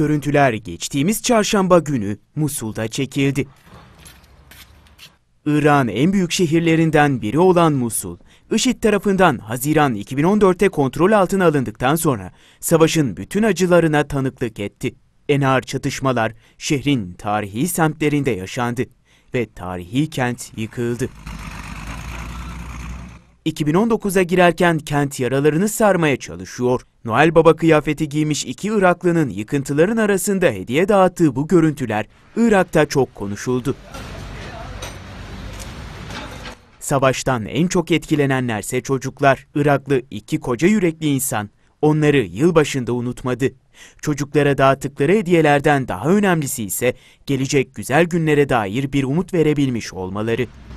görüntüler geçtiğimiz çarşamba günü Musul'da çekildi. İran en büyük şehirlerinden biri olan Musul, IŞİD tarafından Haziran 2014'te kontrol altına alındıktan sonra savaşın bütün acılarına tanıklık etti. Enar çatışmalar şehrin tarihi semtlerinde yaşandı ve tarihi kent yıkıldı. 2019'a girerken kent yaralarını sarmaya çalışıyor. Noel Baba kıyafeti giymiş iki Iraklı'nın yıkıntıların arasında hediye dağıttığı bu görüntüler Irak'ta çok konuşuldu. Savaştan en çok etkilenenlerse çocuklar. Iraklı iki koca yürekli insan onları yılbaşında unutmadı. Çocuklara dağıttıkları hediyelerden daha önemlisi ise gelecek güzel günlere dair bir umut verebilmiş olmaları.